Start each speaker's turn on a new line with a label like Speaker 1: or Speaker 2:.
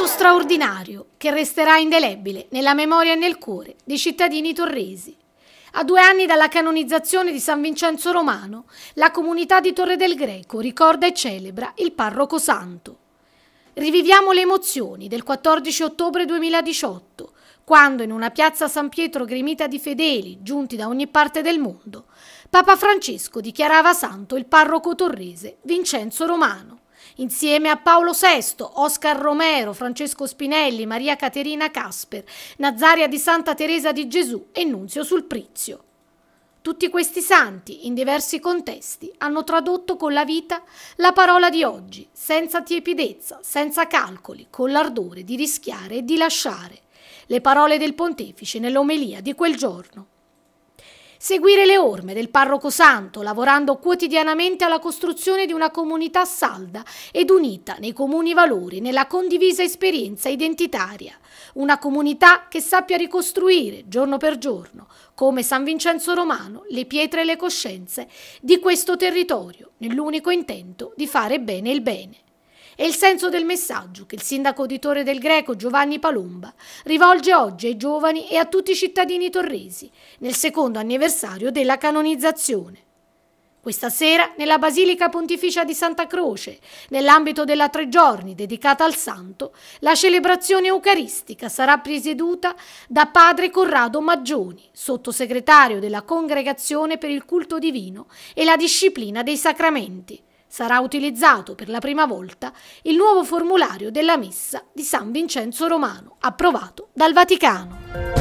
Speaker 1: risultato straordinario che resterà indelebile nella memoria e nel cuore dei cittadini torresi. A due anni dalla canonizzazione di San Vincenzo Romano, la comunità di Torre del Greco ricorda e celebra il parroco santo. Riviviamo le emozioni del 14 ottobre 2018, quando in una piazza San Pietro gremita di fedeli giunti da ogni parte del mondo, Papa Francesco dichiarava santo il parroco torrese Vincenzo Romano insieme a Paolo VI, Oscar Romero, Francesco Spinelli, Maria Caterina Casper, Nazaria di Santa Teresa di Gesù e Nunzio Sulprizio. Tutti questi santi, in diversi contesti, hanno tradotto con la vita la parola di oggi, senza tiepidezza, senza calcoli, con l'ardore di rischiare e di lasciare, le parole del pontefice nell'omelia di quel giorno. Seguire le orme del parroco santo, lavorando quotidianamente alla costruzione di una comunità salda ed unita nei comuni valori, nella condivisa esperienza identitaria. Una comunità che sappia ricostruire giorno per giorno, come San Vincenzo Romano, le pietre e le coscienze di questo territorio, nell'unico intento di fare bene il bene. È il senso del messaggio che il sindaco di del Greco Giovanni Palomba rivolge oggi ai giovani e a tutti i cittadini torresi nel secondo anniversario della canonizzazione. Questa sera nella Basilica Pontificia di Santa Croce, nell'ambito della tre giorni dedicata al santo, la celebrazione eucaristica sarà presieduta da padre Corrado Maggioni, sottosegretario della Congregazione per il culto divino e la disciplina dei sacramenti sarà utilizzato per la prima volta il nuovo formulario della Messa di San Vincenzo Romano, approvato dal Vaticano.